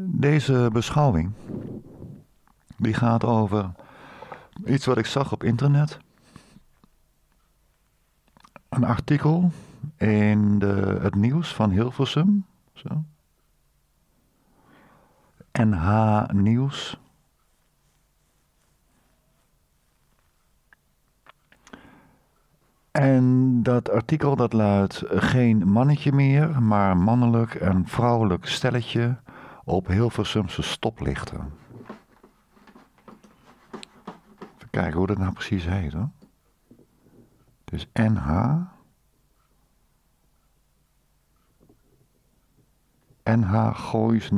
Deze beschouwing die gaat over iets wat ik zag op internet. Een artikel in het nieuws van Hilversum. Zo. NH Nieuws. En dat artikel dat luidt geen mannetje meer, maar mannelijk en vrouwelijk stelletje op Hilversumse stoplichten. Even kijken hoe dat nou precies heet hoor. Het is NH. NH Goois,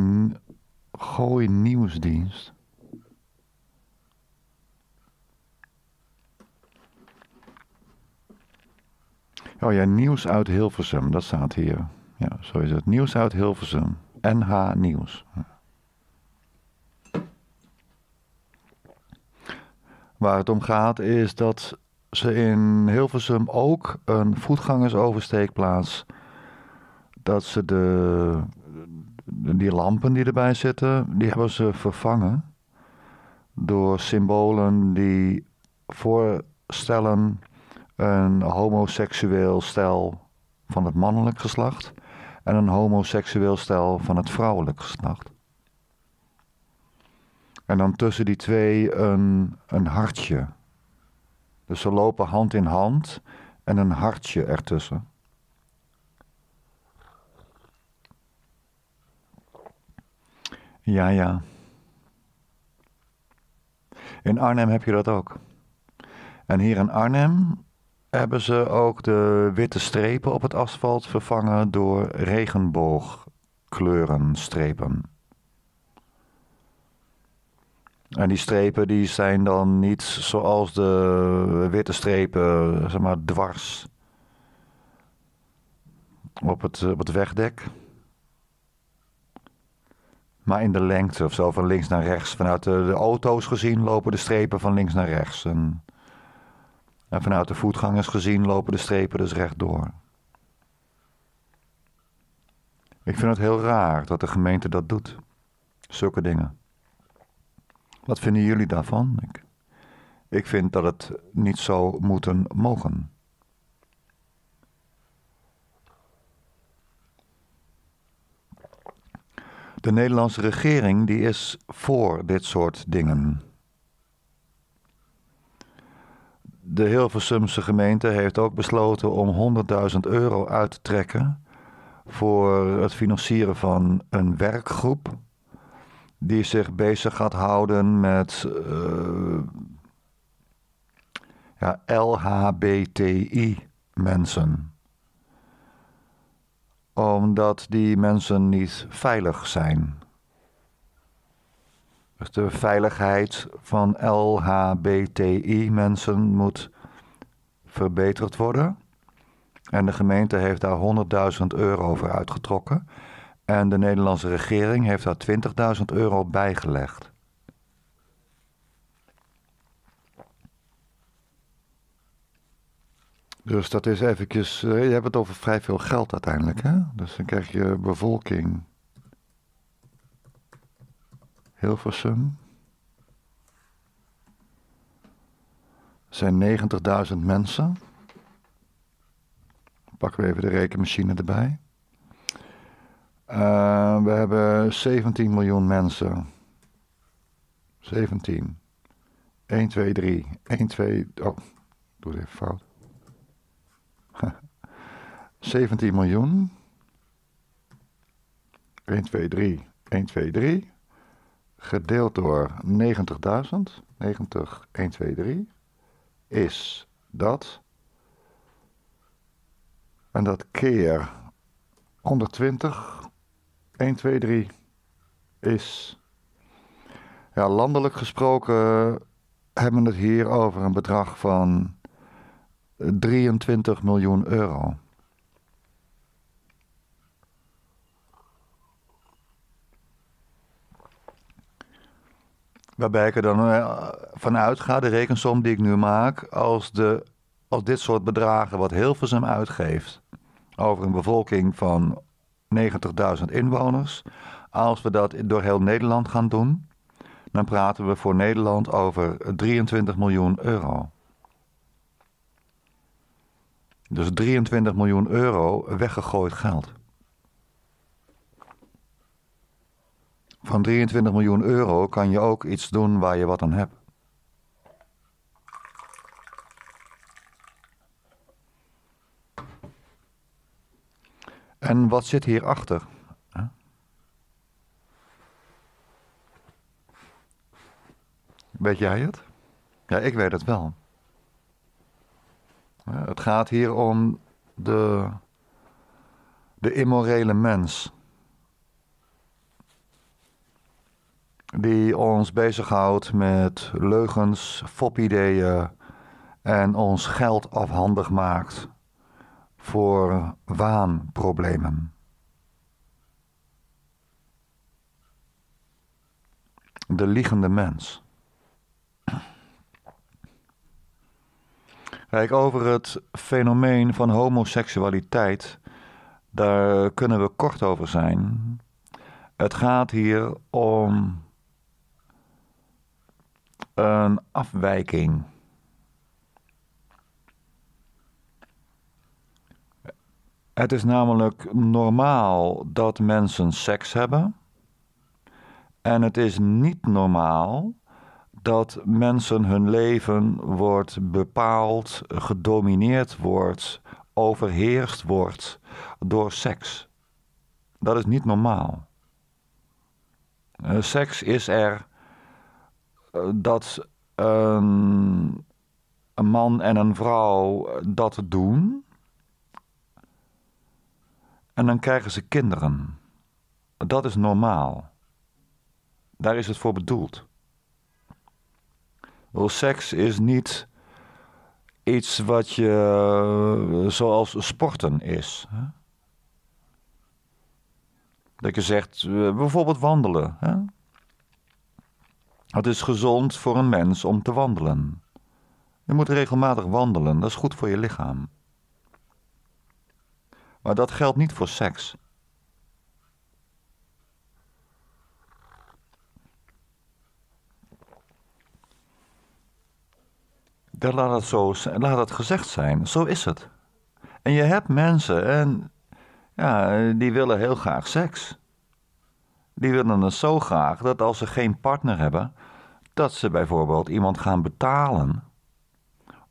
Gooi Nieuwsdienst. Oh ja, nieuws uit Hilversum, dat staat hier. Ja, zo is het. Nieuws uit Hilversum. NH Nieuws. Waar het om gaat is dat ze in Hilversum ook een voetgangersoversteekplaats. Dat ze de, die lampen die erbij zitten, die hebben ze vervangen door symbolen die voorstellen een homoseksueel stel van het mannelijk geslacht en een homoseksueel stijl van het vrouwelijk geslacht. En dan tussen die twee een, een hartje. Dus ze lopen hand in hand en een hartje ertussen. Ja, ja. In Arnhem heb je dat ook. En hier in Arnhem hebben ze ook de witte strepen op het asfalt vervangen door regenboogkleurenstrepen? En die strepen die zijn dan niet zoals de witte strepen, zeg maar, dwars op het, op het wegdek. Maar in de lengte of zo, van links naar rechts. Vanuit de, de auto's gezien lopen de strepen van links naar rechts. En en vanuit de voetgangers gezien lopen de strepen dus rechtdoor. Ik vind het heel raar dat de gemeente dat doet. Zulke dingen. Wat vinden jullie daarvan? Ik, ik vind dat het niet zou moeten mogen. De Nederlandse regering die is voor dit soort dingen. de Hilversumse gemeente heeft ook besloten om 100.000 euro uit te trekken voor het financieren van een werkgroep die zich bezig gaat houden met eh, ja, LHBTI mensen. Omdat die mensen niet veilig zijn. Dus de veiligheid van LHBTI-mensen moet verbeterd worden. En de gemeente heeft daar 100.000 euro voor uitgetrokken. En de Nederlandse regering heeft daar 20.000 euro bijgelegd. Dus dat is eventjes. Eh, je hebt het over vrij veel geld uiteindelijk, hè? Dus dan krijg je bevolking Hilversum. zijn 90.000 mensen. Pakken we even de rekenmachine erbij. Uh, we hebben 17 miljoen mensen. 17. 1, 2, 3. 1, 2. Oh, doe het even fout. 17 miljoen. 1, 2, 3. 1, 2, 3 gedeeld door 90.000, 90, 1, 2, 3, is dat. En dat keer 120, 1, 2, 3 is. Ja, landelijk gesproken hebben we het hier over een bedrag van 23 miljoen euro. Waarbij ik er dan eh, vanuit ga. de rekensom die ik nu maak, als, de, als dit soort bedragen wat Hilversum uitgeeft over een bevolking van 90.000 inwoners, als we dat door heel Nederland gaan doen, dan praten we voor Nederland over 23 miljoen euro. Dus 23 miljoen euro weggegooid geld. Van 23 miljoen euro kan je ook iets doen waar je wat aan hebt. En wat zit hierachter? Weet jij het? Ja, ik weet het wel. Het gaat hier om de, de immorele mens. die ons bezighoudt met leugens, fopideeën en ons geld afhandig maakt voor waanproblemen. De liegende mens. Kijk, over het fenomeen van homoseksualiteit, daar kunnen we kort over zijn. Het gaat hier om een afwijking. Het is namelijk normaal dat mensen seks hebben. En het is niet normaal dat mensen hun leven wordt bepaald, gedomineerd wordt, overheerst wordt door seks. Dat is niet normaal. Eh, seks is er dat een, ehm, een man en een vrouw eh, dat doen. En dan krijgen ze kinderen. Dat is normaal. Daar is het voor bedoeld. seks is niet iets wat je eh, zoals sporten is. Dat je zegt, eh, bijvoorbeeld wandelen. Hè? Het is gezond voor een mens om te wandelen. Je moet regelmatig wandelen, dat is goed voor je lichaam. Maar dat geldt niet voor seks. Dat laat het, zo, laat het gezegd zijn, zo is het. En je hebt mensen en, ja, die willen heel graag seks. Die willen het zo graag dat als ze geen partner hebben, dat ze bijvoorbeeld iemand gaan betalen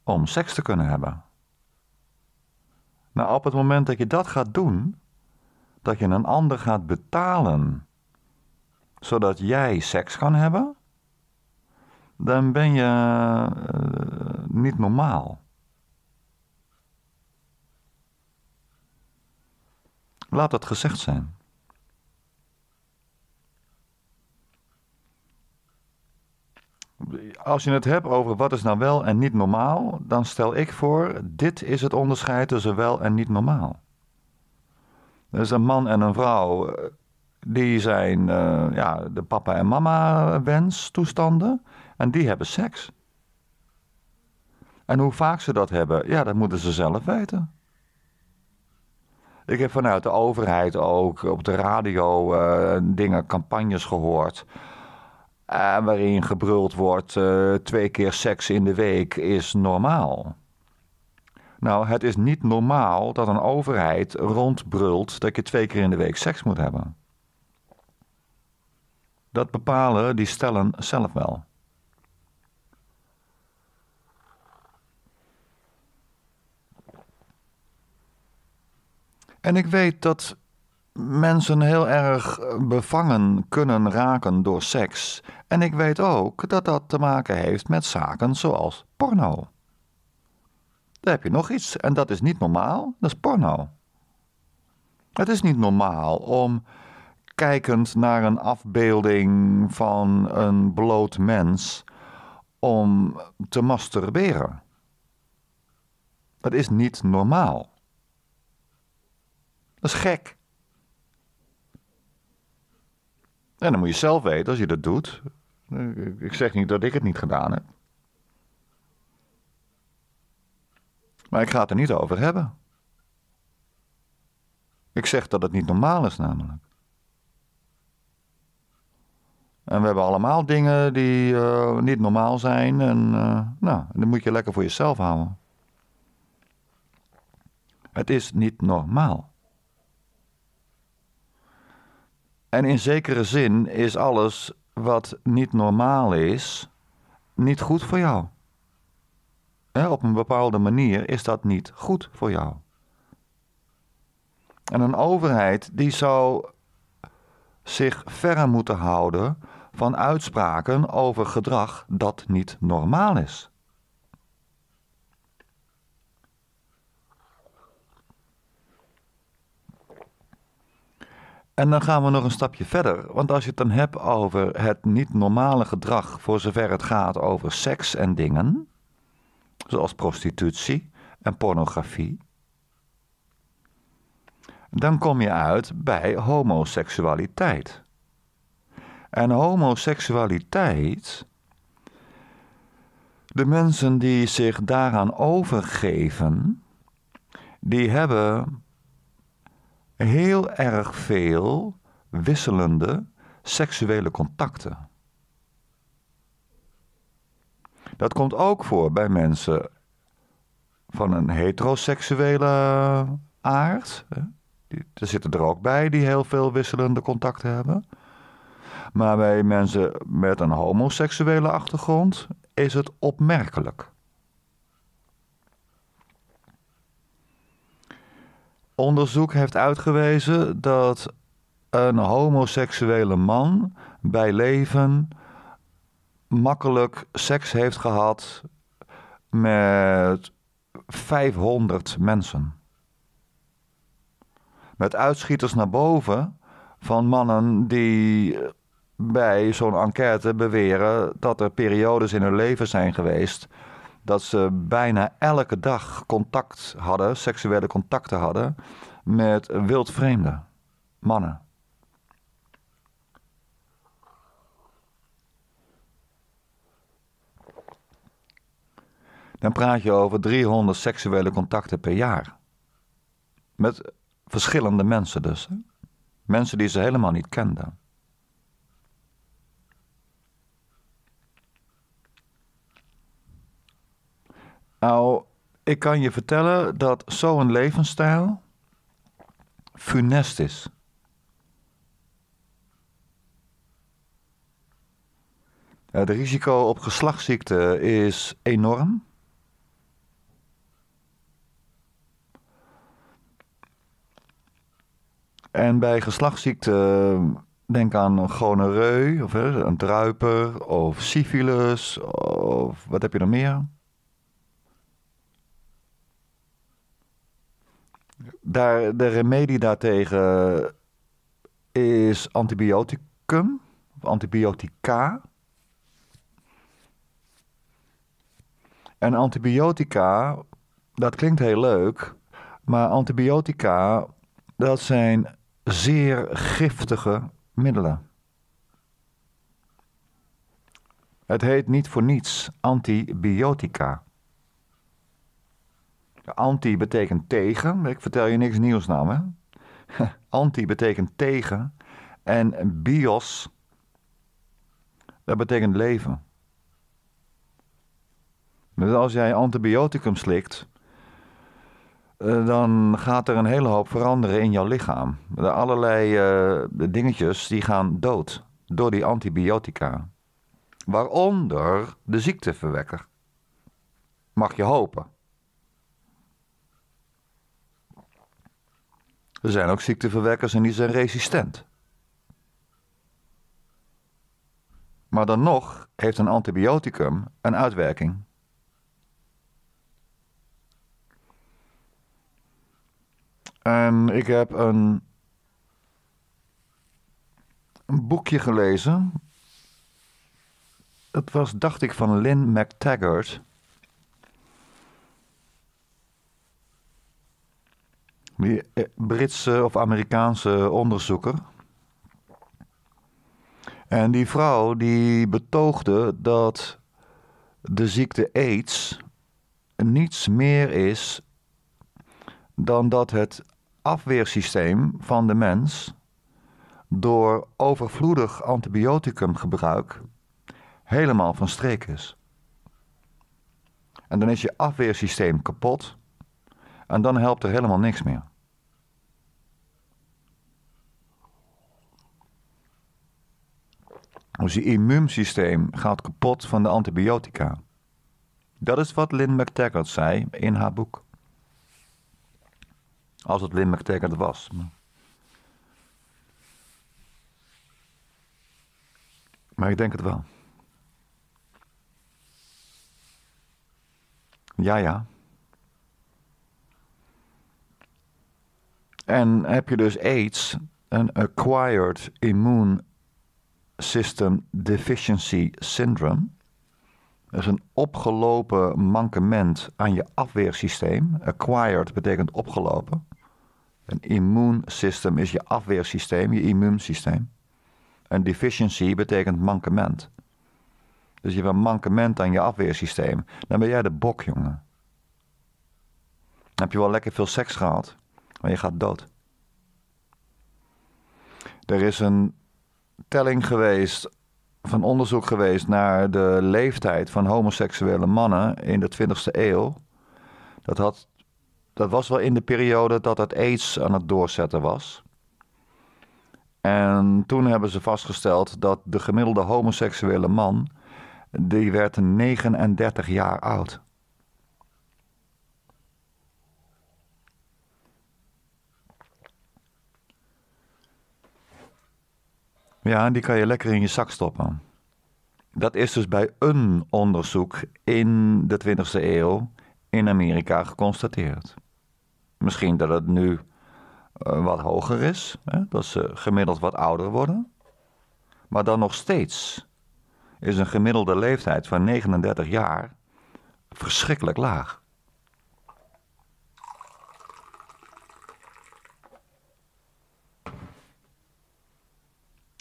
om seks te kunnen hebben. Nou, op het moment dat je dat gaat doen, dat je een ander gaat betalen, zodat jij seks kan hebben, dan ben je eh, niet normaal. Laat dat gezegd zijn. als je het hebt over wat is nou wel en niet normaal, dan stel ik voor, dit is het onderscheid tussen wel en niet normaal. Er is een man en een vrouw, eh, die zijn eh, ja, de papa en mama toestanden en die hebben seks. En hoe vaak ze dat hebben, ja, dat moeten ze zelf weten. Ik heb vanuit de overheid ook op de radio eh, dingen, campagnes gehoord eh, waarin gebruld wordt eh, twee keer seks in de week is normaal. Nou, het is niet normaal dat een overheid rondbrult dat je twee keer in de week seks moet hebben. Dat bepalen die stellen zelf wel. En ik weet dat mensen heel erg eh, bevangen kunnen raken door seks. En ik weet ook dat dat te maken heeft met zaken zoals porno. Daar heb je nog iets en dat is niet normaal, dat is porno. Het is niet normaal om kijkend naar een afbeelding van een bloot mens om te masturberen. Dat is niet normaal. Dat is gek. En dan moet je zelf weten als je dat doet. Ik zeg niet dat ik het niet gedaan heb. Maar ik ga het er niet over hebben. Ik zeg dat het niet normaal is, namelijk. En we hebben allemaal dingen die eh, niet normaal zijn. En uh, nou, dat moet je lekker voor jezelf houden. Het is niet normaal. En in zekere zin is alles wat niet normaal is, niet goed voor jou. op een bepaalde manier is dat niet goed voor jou. En een overheid die zou zich ver moeten houden van uitspraken over gedrag dat niet normaal is. En dan gaan we nog een stapje verder. Want als je het dan hebt over het niet normale gedrag, voor zover het gaat over seks en dingen, zoals prostitutie en pornografie, dan kom je uit bij homoseksualiteit. En homoseksualiteit, de mensen die zich daaraan overgeven, die hebben heel erg veel wisselende seksuele contacten. Dat komt ook voor bij mensen van een heteroseksuele aard. er zitten er ook bij die heel veel wisselende contacten hebben. Maar bij mensen met een homoseksuele achtergrond is het opmerkelijk. Onderzoek heeft uitgewezen dat een homoseksuele man bij leven makkelijk seks heeft gehad met 500 mensen. Met uitschieters naar boven van mannen die bij zo'n enquête beweren dat er periodes in hun leven zijn geweest dat ze bijna elke dag contact hadden, seksuele contacten hadden met wildvreemden, mannen. Dan praat je over 300 seksuele contacten per jaar. Met verschillende mensen dus. Mensen die ze helemaal niet kenden. Nou, ik kan je vertellen dat zo'n levensstijl funest is. Het risico op geslachtsziekte is enorm. En bij geslachtsziekte denk aan gonoreu, of een druiper, of syfilis, of wat heb je nog meer? daar, de remedie daartegen is antibioticum of antibiotica. En antibiotica, dat klinkt heel leuk, maar antibiotica, dat zijn zeer giftige middelen. Het heet niet voor niets antibiotica. Anti betekent tegen. Ik vertel je niks nieuws nou, hè? Anti betekent tegen. En bios, dat betekent leven. Dus als jij antibioticum slikt, eh, dan gaat er een hele hoop veranderen in jouw lichaam. De allerlei eh, dingetjes die gaan dood door die antibiotica. Waaronder de ziekteverwekker. Mag je hopen. Er zijn ook ziekteverwekkers en die zijn resistent. Maar dan nog heeft een antibioticum een uitwerking. En ik heb een, een boekje gelezen. Het was, dacht ik, van Lynn McTaggart. Eh, Britse of Amerikaanse onderzoeker. En die vrouw die betoogde dat de ziekte AIDS niets meer is dan dat het afweersysteem van de mens door overvloedig antibioticumgebruik helemaal van streek is. En dan is je afweersysteem kapot en dan helpt er helemaal niks meer. je immuunsysteem gaat kapot van de antibiotica. Dat is wat Lynn McTaggart zei in haar boek. Als het Lynn McTaggart was. Maar ik denk het wel. Ja, ja. En heb je dus AIDS, een acquired immune System Deficiency Syndrome. Dat is een opgelopen mankement aan je afweersysteem. Acquired betekent opgelopen. Een immune system is je afweersysteem, je immuunsysteem. En deficiency betekent mankement. Dus je hebt een mankement aan je afweersysteem. Dan ben jij de bok, jongen. Dan heb je wel lekker veel seks gehad, maar je gaat dood. Er is een telling geweest van onderzoek geweest naar de leeftijd van homoseksuele mannen in de 20e eeuw. Dat, had, dat was wel in de periode dat het aids aan het doorzetten was. En toen hebben ze vastgesteld dat de gemiddelde homoseksuele man, die werd 39 jaar oud. Ja, die kan je lekker in je zak stoppen. Dat is dus bij een onderzoek in de 20e eeuw in Amerika geconstateerd. Misschien dat het nu eh, wat hoger is, hè? dat ze gemiddeld wat ouder worden. Maar dan nog steeds is een gemiddelde leeftijd van 39 jaar verschrikkelijk laag.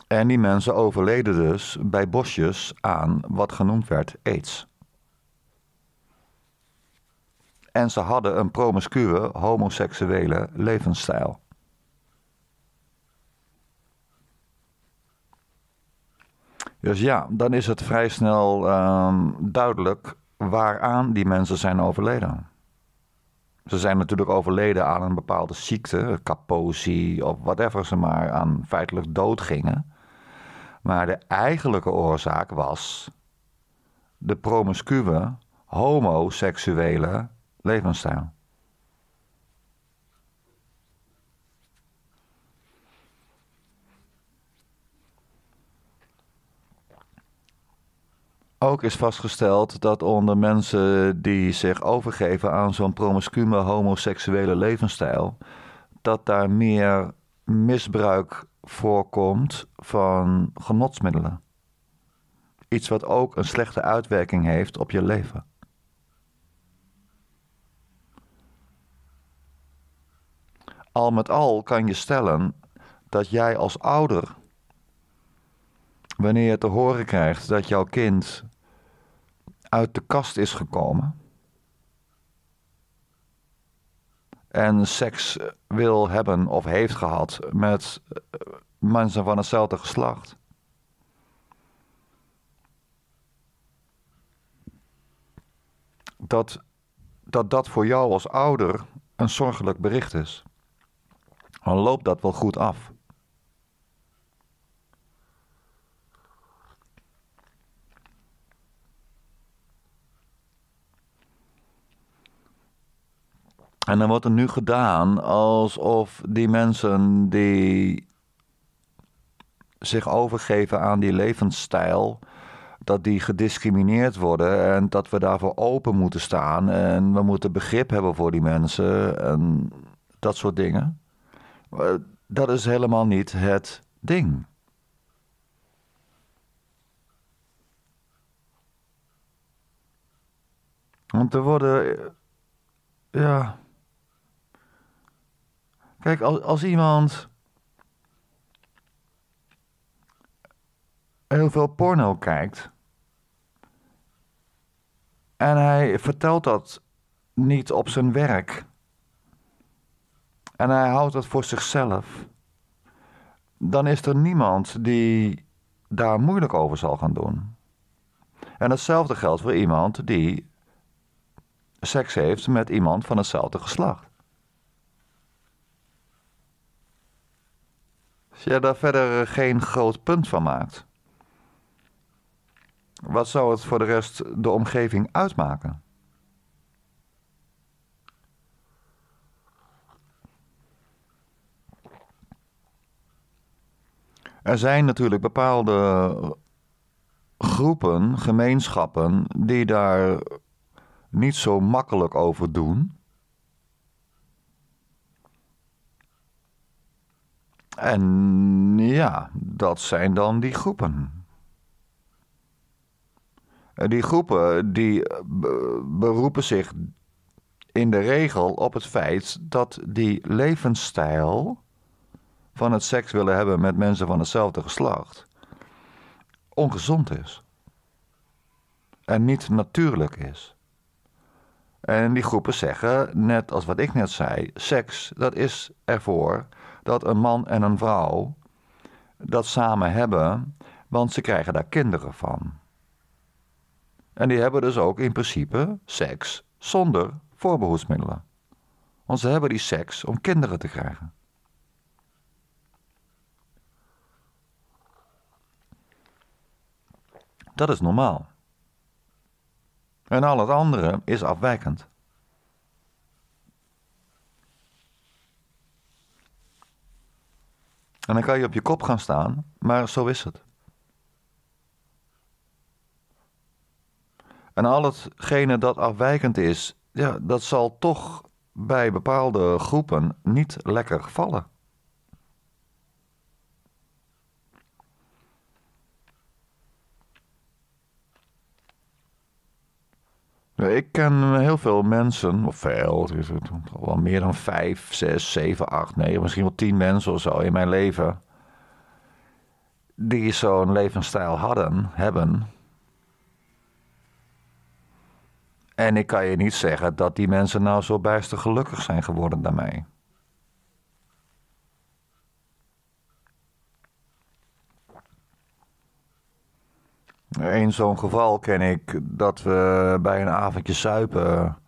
En die mensen overleden dus bij bosjes aan wat genoemd werd aids. En ze hadden een promiscue homoseksuele levensstijl. Dus ja, dan is het vrij snel ehm, duidelijk waaraan die mensen zijn overleden. Ze zijn natuurlijk overleden aan een bepaalde ziekte, kaposie of whatever ze maar aan feitelijk dood gingen. Maar de eigenlijke oorzaak was de promiscue homoseksuele levensstijl. Ook is vastgesteld dat onder mensen die zich overgeven aan zo'n promiscue homoseksuele levensstijl, dat daar meer misbruik voorkomt van genotsmiddelen. Iets wat ook een slechte uitwerking heeft op je leven. Al met al kan je stellen dat jij als ouder, wanneer je te horen krijgt dat jouw kind uit de kast is gekomen, en seks wil hebben of heeft gehad met eh, mensen van hetzelfde geslacht. Dat dat, dat voor jou als ouder een zorgelijk bericht is. Dan loopt dat wel goed af. En dan wordt er nu gedaan alsof die mensen die zich overgeven aan die levensstijl, dat die gediscrimineerd worden en dat we daarvoor open moeten staan en we moeten begrip hebben voor die mensen en dat soort dingen. Eh, dat is helemaal niet het ding. Want er worden. Eh, ja. Kijk, als, als iemand heel veel porno kijkt. En hij vertelt dat niet op zijn werk. En hij houdt dat voor zichzelf. Dan is er niemand die daar moeilijk over zal gaan doen. En hetzelfde geldt voor iemand die seks heeft met iemand van hetzelfde geslacht. Als je daar verder eh, geen groot punt van maakt, wat zou het voor de rest de omgeving uitmaken? Er zijn natuurlijk bepaalde eh, groepen, gemeenschappen, die daar niet zo makkelijk over doen. En ja, dat zijn dan die groepen. Eh, die groepen die eh, beroepen zich in de regel op het feit dat die levensstijl van het seks willen hebben met mensen van hetzelfde geslacht ongezond is. En niet natuurlijk is. En die groepen zeggen, net als wat ik net zei, seks dat is ervoor dat een man en een vrouw dat samen hebben, want ze krijgen daar kinderen van. En die hebben dus ook in principe seks zonder voorbehoedsmiddelen. Want ze hebben die seks om kinderen te krijgen. Dat is normaal. En al het andere is afwijkend. En dan kan je op je kop gaan staan, maar zo is het. En al hetgene dat afwijkend is, ja, dat zal toch bij bepaalde groepen niet lekker vallen. Nou, ik ken heel veel mensen, of veel, wel meer dan vijf, zes, zeven, acht, negen, misschien wel tien mensen of zo in mijn leven. Die zo'n levensstijl hadden, hebben. En ik kan je niet zeggen dat die mensen nou zo bijster gelukkig zijn geworden daarmee. In zo'n geval ken ik dat we bij een avondje suipen.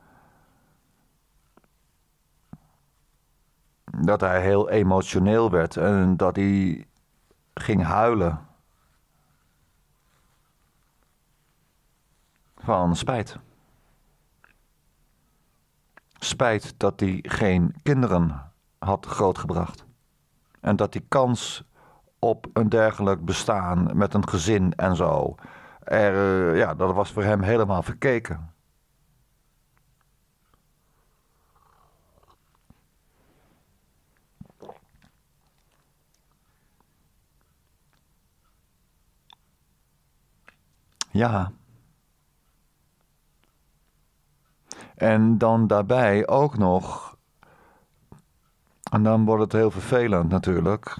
Dat hij heel emotioneel werd en dat hij ging huilen. Van spijt. Spijt dat hij geen kinderen had grootgebracht. En dat die kans op een dergelijk bestaan met een gezin en zo er, eh, ja, dat was voor hem helemaal verkeken. Ja. En dan daarbij ook nog. En dan wordt het heel vervelend natuurlijk.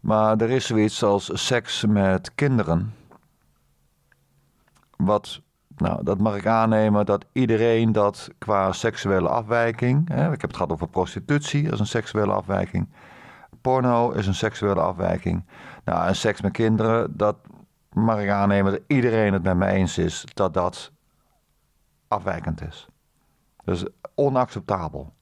Maar er is zoiets als seks met kinderen wat, nou, dat mag ik aannemen, dat iedereen dat qua seksuele afwijking, hè, ik heb het gehad over prostitutie, als een seksuele afwijking. Porno is een seksuele afwijking. Nou, en seks met kinderen, dat mag ik aannemen dat iedereen het met me eens is dat dat afwijkend is. Dus onacceptabel.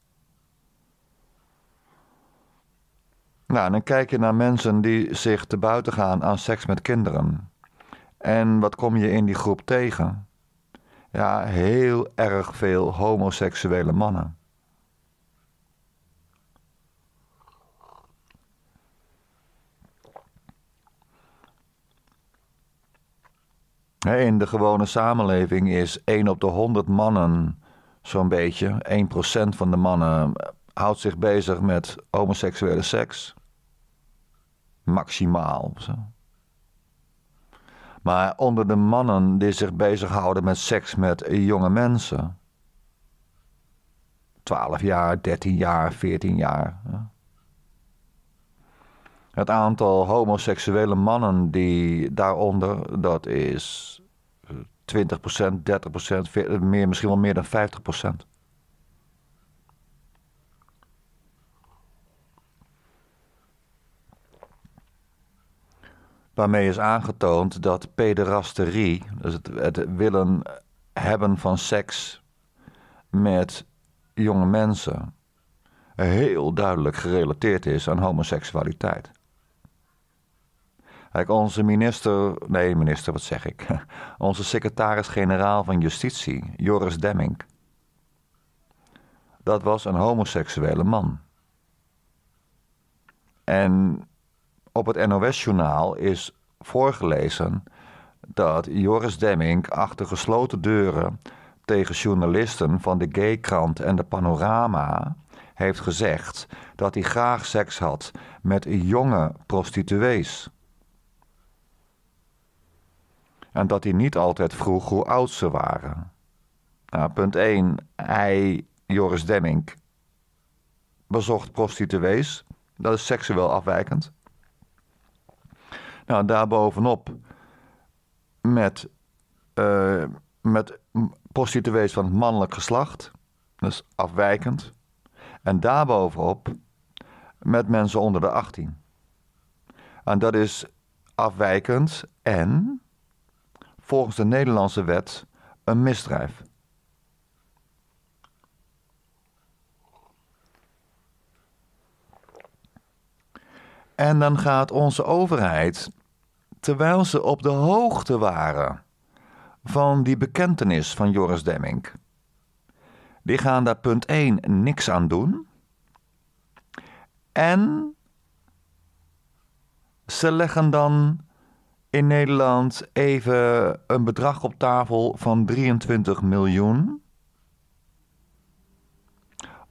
Nou, en dan kijk je naar mensen die zich te buiten gaan aan seks met kinderen. En wat kom je in die groep tegen? Ja, heel erg veel homoseksuele mannen. In de gewone samenleving is 1 op de 100 mannen, zo'n beetje, 1% van de mannen, houdt zich bezig met homoseksuele seks. Maximaal. Zo maar onder de mannen die zich bezighouden met seks met jonge mensen. 12 jaar, 13 jaar, 14 jaar. Het aantal homoseksuele mannen die daaronder, dat is 20%, 30%, meer, misschien wel meer dan 50%. waarmee is aangetoond dat pederasterie, dus het, het willen hebben van seks met jonge mensen, heel duidelijk gerelateerd is aan homoseksualiteit. Kijk, onze minister, nee minister, wat zeg ik? Onze secretaris-generaal van Justitie, Joris Demming. Dat was een homoseksuele man. En op het NOS-journaal is voorgelezen dat Joris Demming achter gesloten deuren tegen journalisten van de Gaykrant en de Panorama heeft gezegd dat hij graag seks had met jonge prostituees. En dat hij niet altijd vroeg hoe oud ze waren. Nou, punt 1. Hij, Joris Demming, bezocht prostituees. Dat is seksueel afwijkend. Nou, daarbovenop met, eh, met prostituees van het mannelijk geslacht. Dus afwijkend. En daarbovenop met mensen onder de 18. En dat is afwijkend en volgens de Nederlandse wet een misdrijf. En dan gaat onze overheid terwijl ze op de hoogte waren van die bekentenis van Joris Demming. Die gaan daar punt 1 niks aan doen. En ze leggen dan in Nederland even een bedrag op tafel van 23 miljoen.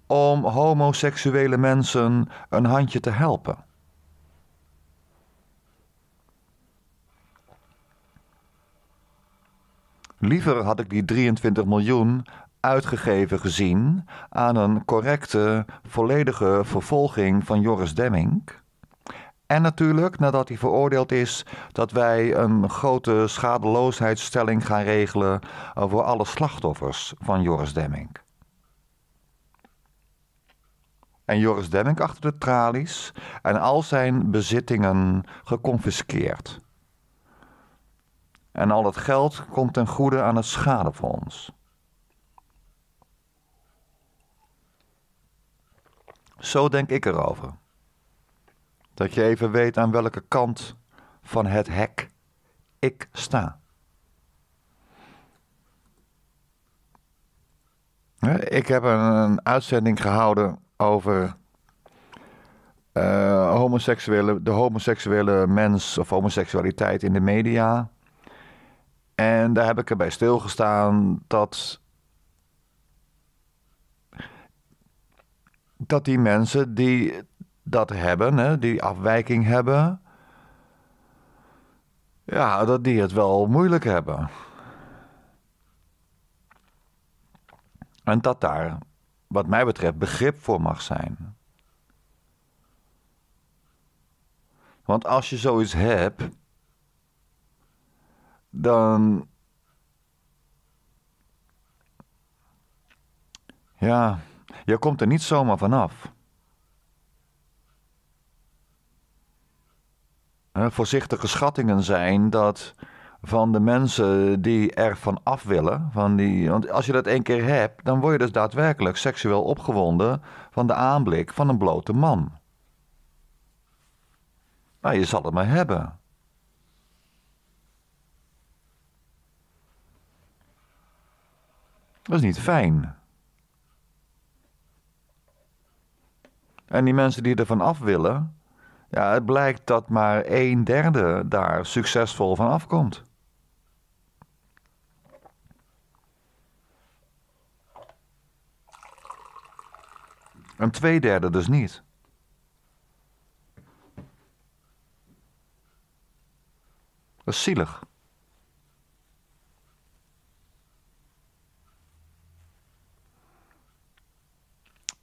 Om homoseksuele mensen een handje te helpen. Liever had ik die 23 miljoen uitgegeven gezien aan een correcte, volledige vervolging van Joris Demming. En natuurlijk, nadat hij veroordeeld is, dat wij een grote schadeloosheidsstelling gaan regelen voor alle slachtoffers van Joris Demming. En Joris Demming achter de tralies en al zijn bezittingen geconfiskeerd en al het geld komt ten goede aan het schadefonds. Zo denk ik erover. Dat je even weet aan welke kant van het hek ik sta. Ik heb een, uitzending gehouden over eh, homoseksuele, de homoseksuele mens of homoseksualiteit in de media. En daar heb ik erbij stilgestaan dat. dat die mensen die dat hebben, hè, die afwijking hebben. ja, dat die het wel moeilijk hebben. En dat daar, wat mij betreft, begrip voor mag zijn. Want als je zoiets hebt dan. Ja, je komt er niet zomaar vanaf. Voorzichtige schattingen zijn dat van de mensen die er van af willen. Van die, want als je dat één keer hebt, dan word je dus daadwerkelijk seksueel opgewonden van de aanblik van een blote man. Nou, je zal het maar hebben. Dat is niet fijn. En die mensen die ervan af willen, ja, het blijkt dat maar een derde daar succesvol van afkomt. Een derde dus niet. Dat is zielig.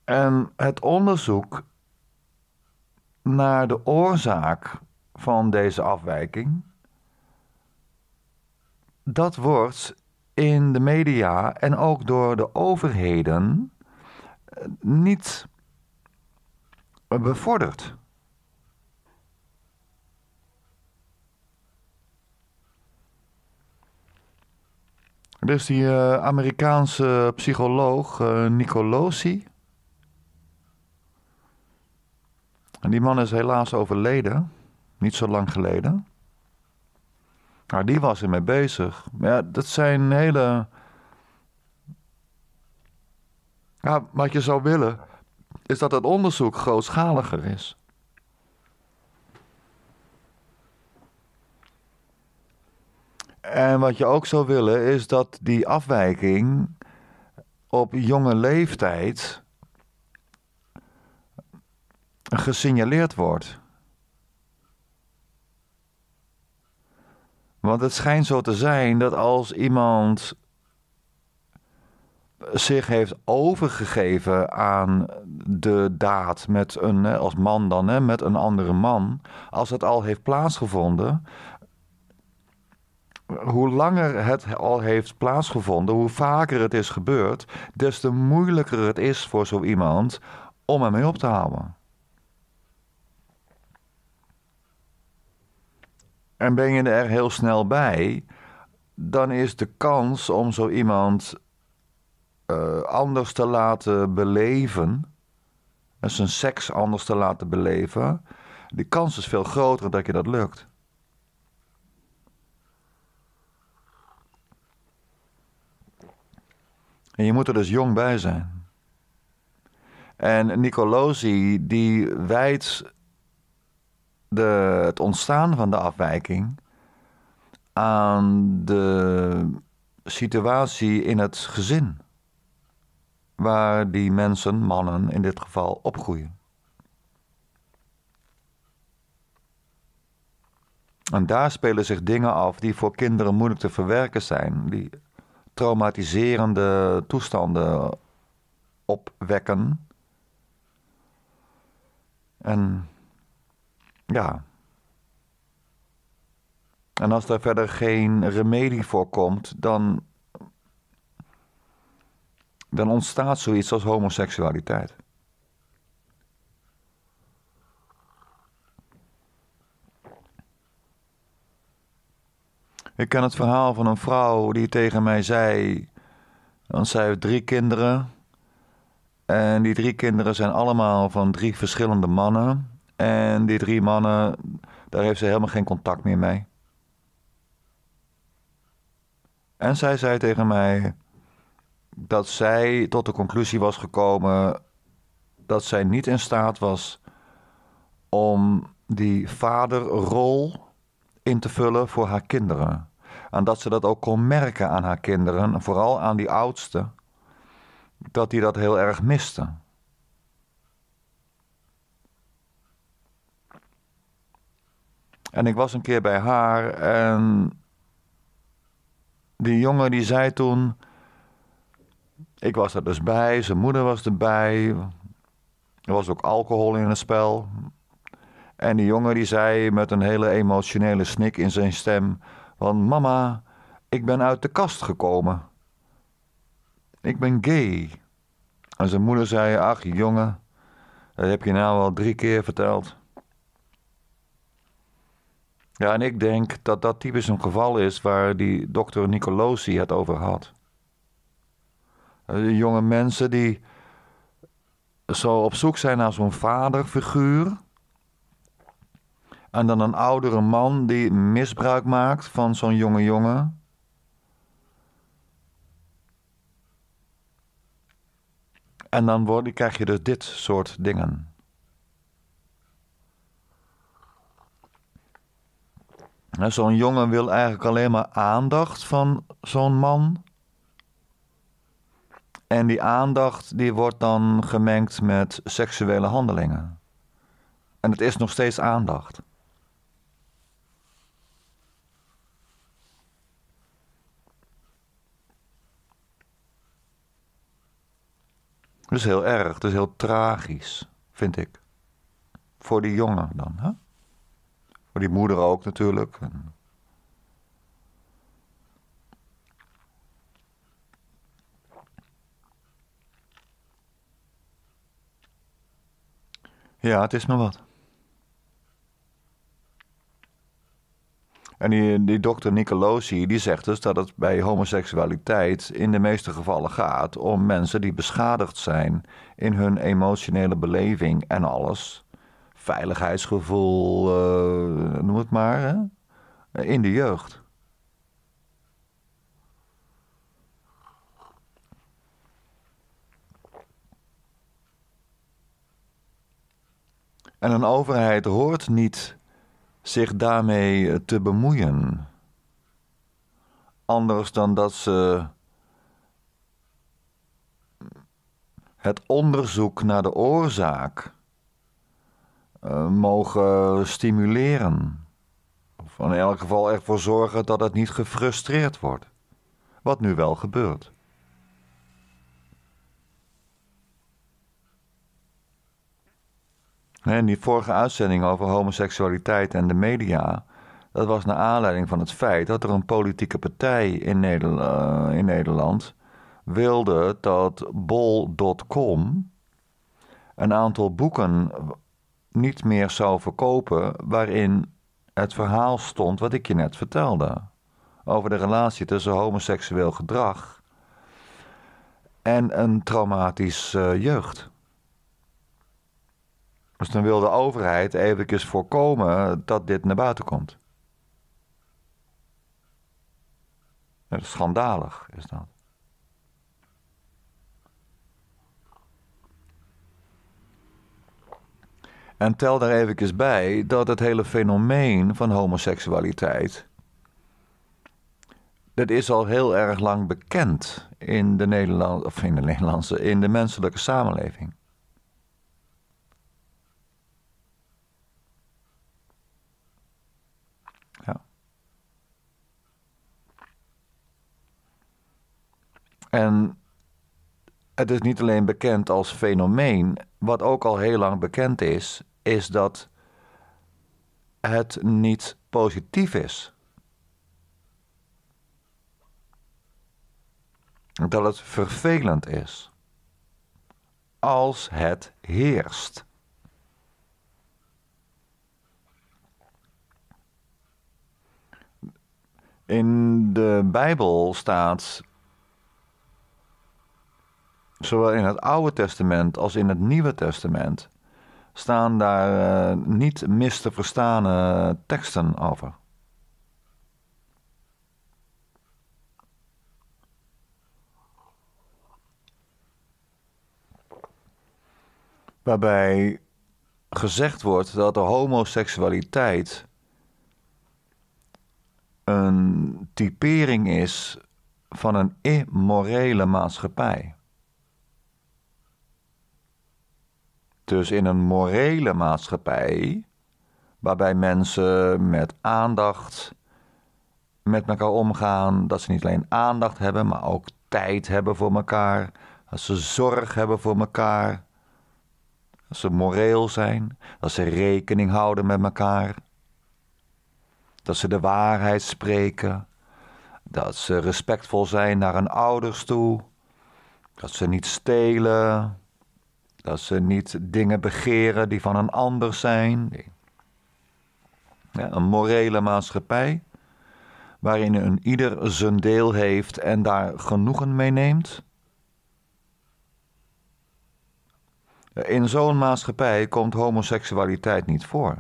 En het onderzoek naar de oorzaak van deze afwijking, dat wordt in de media en ook door de overheden eh, niet bevorderd. Dus die eh, Amerikaanse psycholoog eh, Nicolosi, En die man is helaas overleden, niet zo lang geleden. Maar die was ermee bezig. Ja, dat zijn hele. Ja, wat je zou willen, is dat het onderzoek grootschaliger is. En wat je ook zou willen, is dat die afwijking op jonge leeftijd gesignaleerd wordt. Want het schijnt zo te zijn dat als iemand zich heeft overgegeven aan de daad met een, als man dan, met een andere man, als het al heeft plaatsgevonden, hoe langer het al heeft plaatsgevonden, hoe vaker het is gebeurd, des te moeilijker het is voor zo iemand om ermee op te houden. en ben je er heel snel bij, dan is de kans om zo iemand eh, anders te laten beleven, en zijn seks anders te laten beleven, die kans is veel groter dat je dat lukt. En je moet er dus jong bij zijn. En Nicolosi, die wijdt de, het ontstaan van de afwijking aan de situatie in het gezin. Waar die mensen, mannen in dit geval, opgroeien. En daar spelen zich dingen af die voor kinderen moeilijk te verwerken zijn, die traumatiserende toestanden opwekken. En ja. En als er verder geen remedie voor komt, dan, dan ontstaat zoiets als homoseksualiteit. Ik ken het verhaal van een vrouw die tegen mij zei, want zij heeft drie kinderen. En die drie kinderen zijn allemaal van drie verschillende mannen. En die drie mannen, daar heeft ze helemaal geen contact meer mee. En zij zei tegen mij dat zij tot de conclusie was gekomen dat zij niet in staat was om die vaderrol in te vullen voor haar kinderen. En dat ze dat ook kon merken aan haar kinderen, vooral aan die oudste, dat die dat heel erg miste. En ik was een keer bij haar en die jongen die zei toen. Ik was er dus bij, zijn moeder was erbij. Er was ook alcohol in het spel. En die jongen die zei met een hele emotionele snik in zijn stem: van mama, ik ben uit de kast gekomen. Ik ben gay. En zijn moeder zei: Ach, jongen, dat heb je nou al drie keer verteld. Ja, en ik denk dat dat typisch een geval is waar die dokter Nicolosi het over had. Eh, jonge mensen die zo op zoek zijn naar zo'n vaderfiguur. En dan een oudere man die misbruik maakt van zo'n jonge jongen. En dan word, krijg je dus dit soort dingen. Nou, zo'n jongen wil eigenlijk alleen maar aandacht van zo'n man. En die aandacht die wordt dan gemengd met seksuele handelingen. En het is nog steeds aandacht. Dat is heel erg, dat is heel tragisch, vind ik. Voor die jongen dan, hè? die moeder ook natuurlijk. Ja, het is maar wat. En die, die dokter Nicolosi die zegt dus dat het bij homoseksualiteit in de meeste gevallen gaat om mensen die beschadigd zijn in hun emotionele beleving en alles veiligheidsgevoel, eh, noem het maar, hè? in de jeugd. En een overheid hoort niet zich daarmee te bemoeien. Anders dan dat ze het onderzoek naar de oorzaak eh, mogen stimuleren. Of in elk geval ervoor zorgen dat het niet gefrustreerd wordt. Wat nu wel gebeurt. En die vorige uitzending over homoseksualiteit en de media. Dat was naar aanleiding van het feit dat er een politieke partij in, eh, in Nederland wilde dat bol.com een aantal boeken niet meer zou verkopen waarin het verhaal stond wat ik je net vertelde. Over de relatie tussen homoseksueel gedrag en een traumatische jeugd. Dus dan wil de overheid even voorkomen dat dit naar buiten komt. Schandalig is dat. En tel daar even bij dat het hele fenomeen van homoseksualiteit. Dat is al heel erg lang bekend in de, of in de Nederlandse, in de menselijke samenleving. En het is niet alleen bekend als fenomeen, wat ook al heel lang bekend is, is dat het niet positief is. Dat het vervelend is als het heerst. In de Bijbel staat, zowel in het Oude Testament als in het Nieuwe Testament, staan daar eh, niet mis te verstaande eh, teksten over. Waarbij gezegd wordt dat de homoseksualiteit een typering is van een immorele maatschappij. Dus in een morele maatschappij, waarbij mensen met aandacht met elkaar omgaan, dat ze niet alleen aandacht hebben, maar ook tijd hebben voor elkaar, dat ze zorg hebben voor elkaar, dat ze moreel zijn, dat ze rekening houden met elkaar, dat ze de waarheid spreken, dat ze respectvol zijn naar hun ouders toe, dat ze niet stelen, dat ze niet dingen begeren die van een ander zijn. Ja, een morele maatschappij waarin een ieder zijn deel heeft en daar genoegen mee neemt. In zo'n maatschappij komt homoseksualiteit niet voor.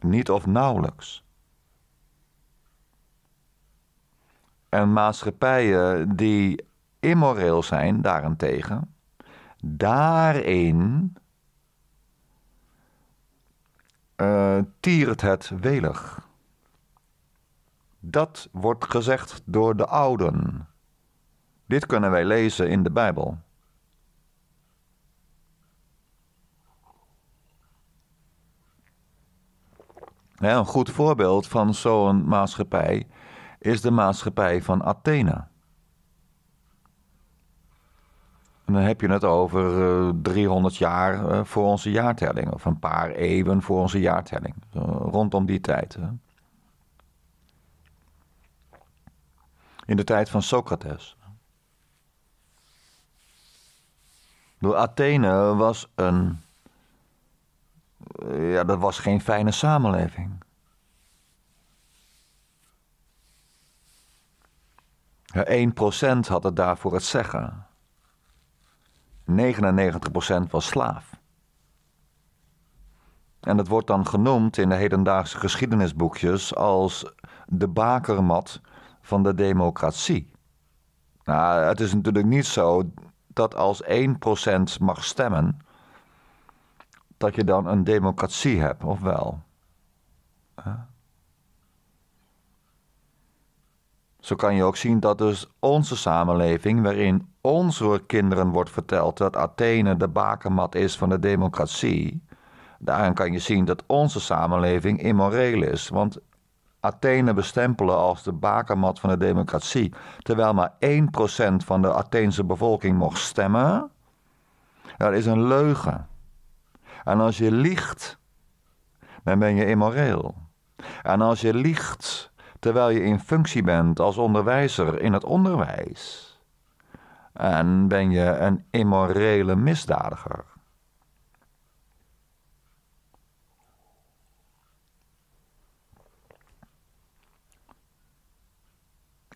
Niet of nauwelijks. En maatschappijen die immoreel zijn daarentegen, daarin uh, tiert het welig. Dat wordt gezegd door de ouden. Dit kunnen wij lezen in de Bijbel. Een goed voorbeeld van zo'n maatschappij is de maatschappij van Athene. En dan heb je het over 300 eh, jaar eh, voor onze jaartelling, of een paar eeuwen voor onze jaartelling, rondom die tijd. Hè. In de tijd van Socrates. Door Athene was een. Eh, ja, dat was geen fijne samenleving. Ja, 1% had het daarvoor het zeggen. 99% was slaaf. En dat wordt dan genoemd in de hedendaagse geschiedenisboekjes als de bakermat van de democratie. Nou, het is natuurlijk niet zo dat als 1% mag stemmen, dat je dan een democratie hebt, of wel? Zo kan je ook zien dat dus onze samenleving, waarin onze kinderen wordt verteld dat Athene de bakermat is van de democratie, daaraan kan je zien dat onze samenleving immoreel is. Want Athene bestempelen als de bakermat van de democratie, terwijl maar 1% van de Atheense bevolking mocht stemmen, dat is een leugen. En als je liegt, dan ben je immoreel. En als je liegt terwijl je in functie bent als onderwijzer in het onderwijs, en ben je een immorele misdadiger.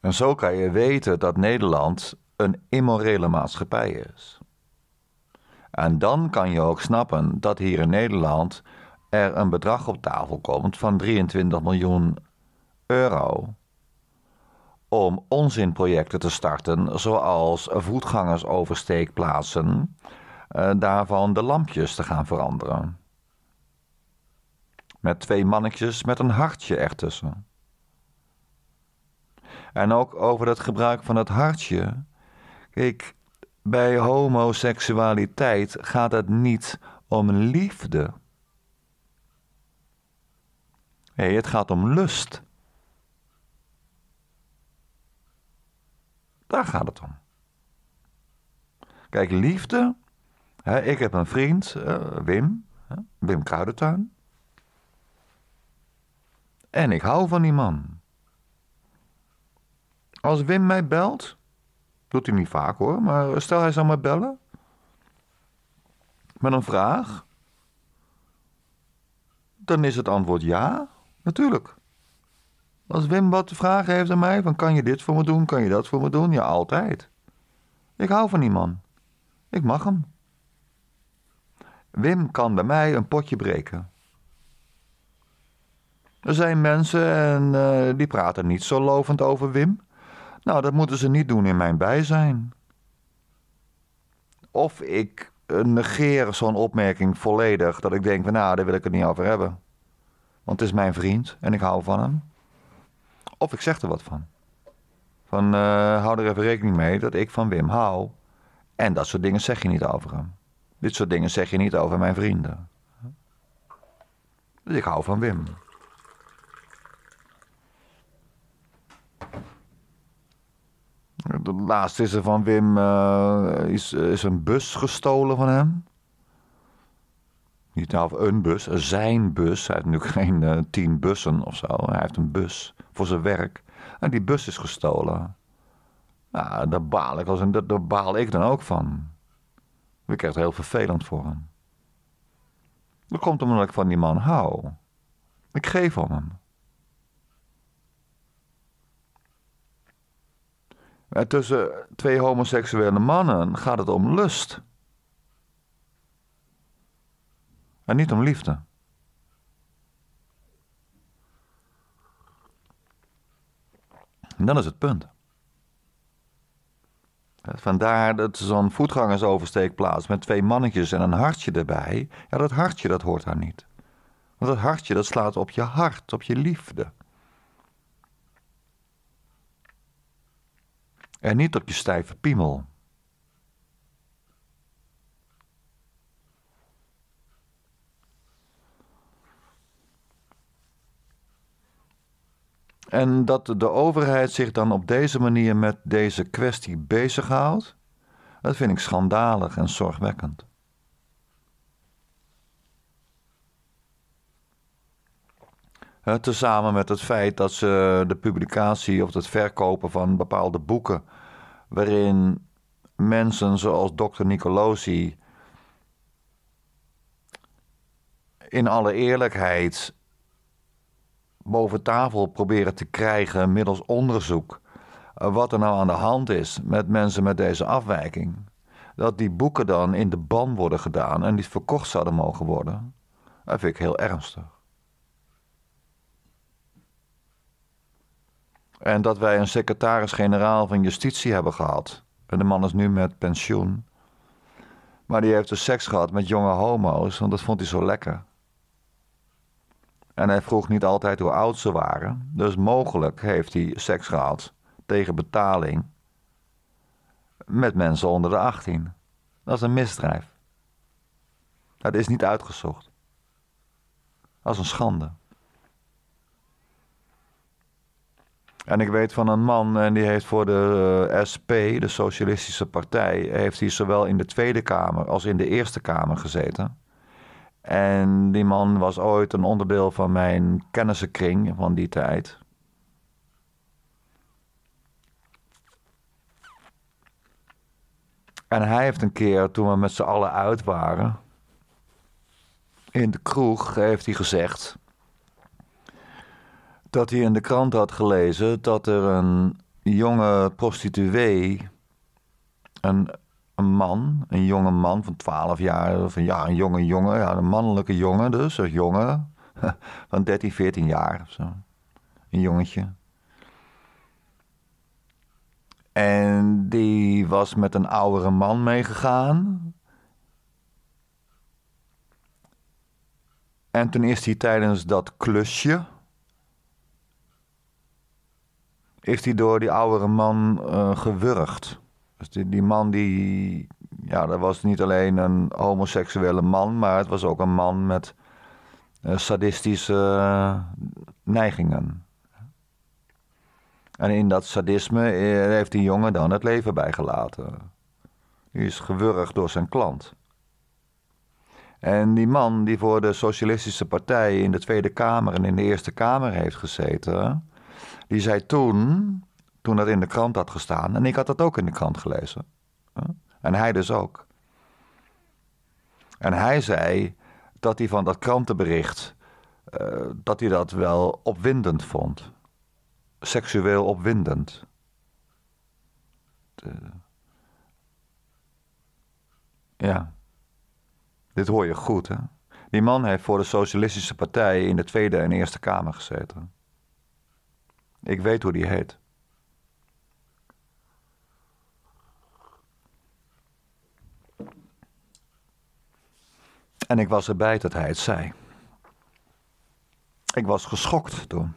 En zo kan je weten dat Nederland een immorele maatschappij is. En dan kan je ook snappen dat hier in Nederland er een bedrag op tafel komt van 23 miljoen euro om onzinprojecten te starten, zoals voetgangersoversteekplaatsen, eh, daarvan de lampjes te gaan veranderen. Met twee mannetjes met een hartje ertussen. En ook over het gebruik van het hartje. Kijk, bij homoseksualiteit gaat het niet om liefde. Nee, het gaat om lust. Daar gaat het om. Kijk, liefde. Hè, ik heb een vriend, eh, Wim, hè, Wim Kruidentuin. En ik hou van die man. Als Wim mij belt, doet hij niet vaak hoor, maar stel hij zou mij bellen. Met een vraag. Dan is het antwoord ja, natuurlijk. Als Wim wat te vragen heeft aan mij, van kan je dit voor me doen, kan je dat voor me doen? Ja, altijd. Ik hou van die man. Ik mag hem. Wim kan bij mij een potje breken. Er zijn mensen en eh, die praten niet zo lovend over Wim. Nou, dat moeten ze niet doen in mijn bijzijn. Of ik eh, negeer zo'n opmerking volledig, dat ik denk van nou, daar wil ik het niet over hebben. Want het is mijn vriend en ik hou van hem. Of ik zeg er wat van. Van eh, hou er even rekening mee dat ik van Wim hou. En dat soort dingen zeg je niet over hem. Dit soort dingen zeg je niet over mijn vrienden. Dus ik hou van Wim. De laatste is er van Wim, eh, is, is een bus gestolen van hem. Niet nou een bus, zijn bus. Hij heeft nu geen eh, tien bussen of zo. Hij heeft een bus voor zijn werk. En die bus is gestolen. Nou, daar baal ik, als een, daar, baal ik dan ook van. Ik krijg het heel vervelend voor hem. Dat komt omdat ik van die man hou. Ik geef om hem. En eh, tussen twee homoseksuele mannen gaat het om lust. en niet om liefde. En dat is het punt. Vandaar dat zo'n voetgangersoversteekplaats met twee mannetjes en een hartje erbij. Ja, dat hartje dat hoort daar niet. Want dat hartje dat slaat op je hart, op je liefde. En niet op je stijve piemel. En dat de overheid zich dan op deze manier met deze kwestie bezighoudt, dat vind ik schandalig en zorgwekkend. Tezamen met het feit dat ze de publicatie of het verkopen van bepaalde boeken, waarin mensen zoals dokter Nicolosi in alle eerlijkheid boven tafel proberen te krijgen middels onderzoek eh, wat er nou aan de hand is met mensen met deze afwijking. Dat die boeken dan in de ban worden gedaan en niet verkocht zouden mogen worden, dat vind ik heel ernstig. En dat wij een secretaris-generaal van justitie hebben gehad. En de man is nu met pensioen. Maar die heeft dus seks gehad met jonge homo's, want dat vond hij zo lekker. En hij vroeg niet altijd hoe oud ze waren, dus mogelijk heeft hij seks gehad tegen betaling met mensen onder de 18. Dat is een misdrijf. Dat is niet uitgezocht. Dat is een schande. En ik weet van een man en die heeft voor de eh, SP, de Socialistische Partij, heeft hij zowel in de Tweede Kamer als in de Eerste Kamer gezeten. En die man was ooit een onderdeel van mijn kennissenkring van die tijd. En hij heeft een keer, toen we met z'n allen uit waren, in de kroeg, heeft hij gezegd dat hij in de krant had gelezen dat er een jonge prostituee een een man, een jonge man van 12 jaar, of een, ja, een jonge jongen, ja, een mannelijke jongen dus, een jongen van 13, 14 jaar of zo. Een jongetje. En die was met een oudere man meegegaan. En toen is hij tijdens dat klusje. Is hij door die oudere man uh, gewurgd. Dus die, man die, ja, dat was niet alleen een homoseksuele man, maar het was ook een man met eh, sadistische eh, neigingen. En in dat sadisme eh, heeft die jongen dan het leven bijgelaten. Die is gewurgd door zijn klant. En die man die voor de Socialistische Partij in de Tweede Kamer en in de Eerste Kamer heeft gezeten, die zei toen toen dat in de krant had gestaan. En ik had dat ook in de krant gelezen. En hij dus ook. En hij zei dat hij van dat krantenbericht. Eh, dat hij dat wel opwindend vond. Seksueel opwindend. Ja. Dit hoor je goed, hè? Die man heeft voor de Socialistische Partij in de Tweede en Eerste Kamer gezeten. Ik weet hoe die heet. En ik was erbij dat hij het zei. Ik was geschokt toen.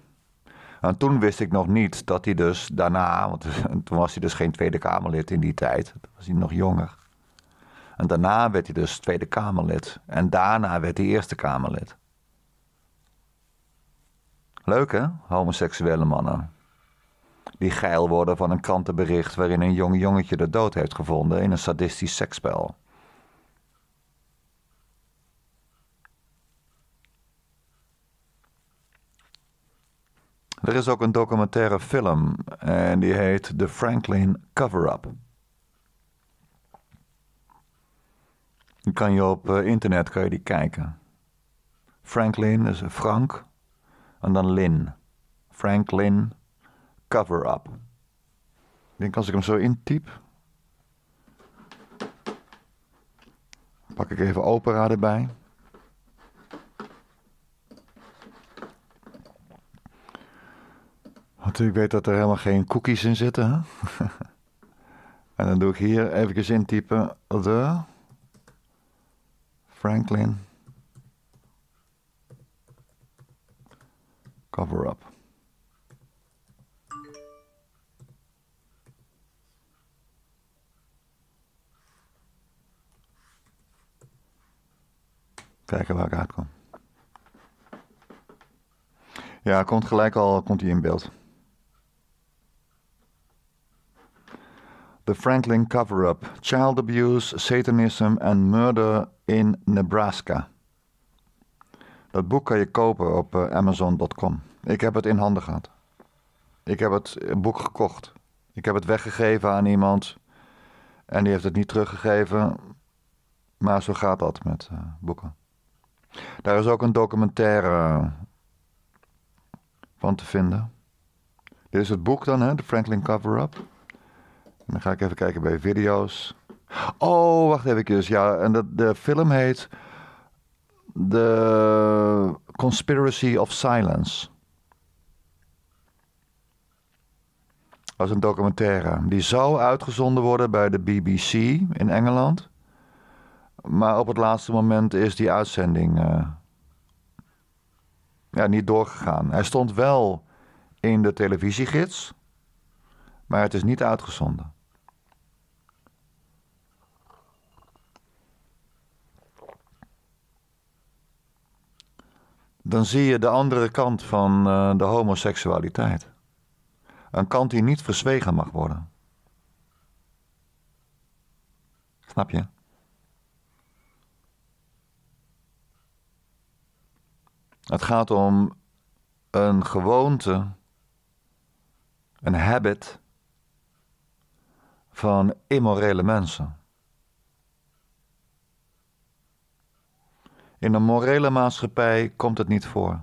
En toen wist ik nog niet dat hij dus daarna, want toen was hij dus geen Tweede Kamerlid in die tijd, toen was hij nog jonger. En daarna werd hij dus Tweede Kamerlid. En daarna werd hij Eerste Kamerlid. Leuk hè, homoseksuele mannen. Die geil worden van een krantenbericht waarin een jong jongetje de dood heeft gevonden in een sadistisch seksspel. Er is ook een documentaire film en die heet The Franklin Cover-Up. Die kan je op eh, internet kan je die kijken. Franklin is Frank en dan Lin. Franklin Cover-Up. Ik denk als ik hem zo intyp. Pak ik even opera erbij. Natuurlijk weet dat er helemaal geen cookies in zitten. Hè? en dan doe ik hier even intypen de Franklin cover-up. Kijken waar ik uitkom. Ja, komt gelijk al komt hij in beeld. The Franklin Cover Up: Child Abuse, Satanism and Murder in Nebraska. Dat boek kan je kopen op eh, Amazon.com. Ik heb het in handen gehad. Ik heb het eh, boek gekocht. Ik heb het weggegeven aan iemand. En die heeft het niet teruggegeven. Maar zo gaat dat met eh, boeken. Daar is ook een documentaire van te vinden. Dit is het boek dan, hè? De Franklin Cover-Up. Dan ga ik even kijken bij video's. Oh, wacht even. Ja, en de, de film heet The Conspiracy of Silence. Als een documentaire. Die zou uitgezonden worden bij de BBC in Engeland. Maar op het laatste moment is die uitzending eh, ja, niet doorgegaan. Hij stond wel in de televisiegids, maar het is niet uitgezonden. dan zie je de andere kant van eh, de homoseksualiteit. Een kant die niet verzwegen mag worden. Snap je? Het gaat om een gewoonte, een habit van immorele mensen. In een morele maatschappij komt het niet voor.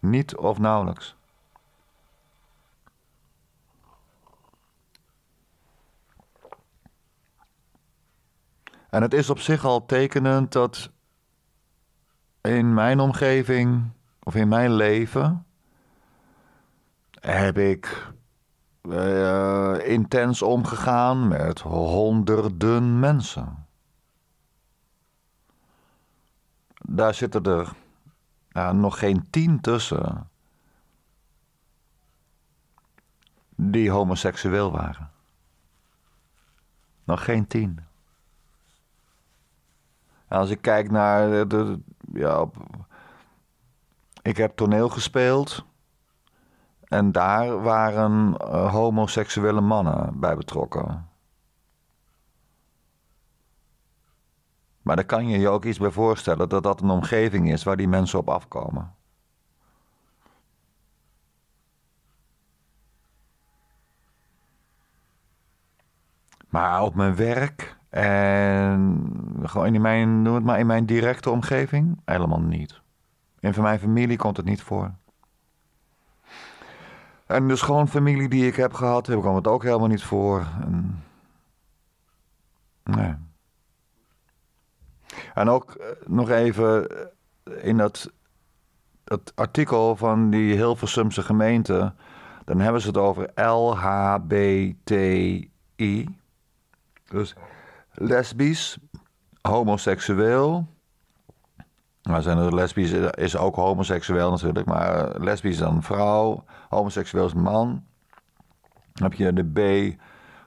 Niet of nauwelijks. En het is op zich al tekenend dat in mijn omgeving of in mijn leven heb ik eh, intens omgegaan met honderden mensen. daar zitten er nog geen tien tussen die homoseksueel waren. Nog geen tien. En als ik kijk naar. De, de, ja, ik heb toneel gespeeld. En daar waren eh, homoseksuele mannen bij betrokken. Maar daar kan je je ook iets bij voorstellen dat dat een omgeving is waar die mensen op afkomen. Maar op mijn werk en gewoon in mijn, noem het maar, in mijn directe omgeving, helemaal niet. En van mijn familie komt het niet voor. En de schoonfamilie die ik heb gehad, heb ik het ook helemaal niet voor. En... Nee. En ook eh, nog even eh, in dat, dat artikel van die Hilversumse gemeente. Dan hebben ze het over L H B T I. Dus lesbisch, homoseksueel. Nou, zijn er lesbisch is ook homoseksueel natuurlijk, maar lesbisch is dan vrouw, homoseksueel is man. Dan heb je de B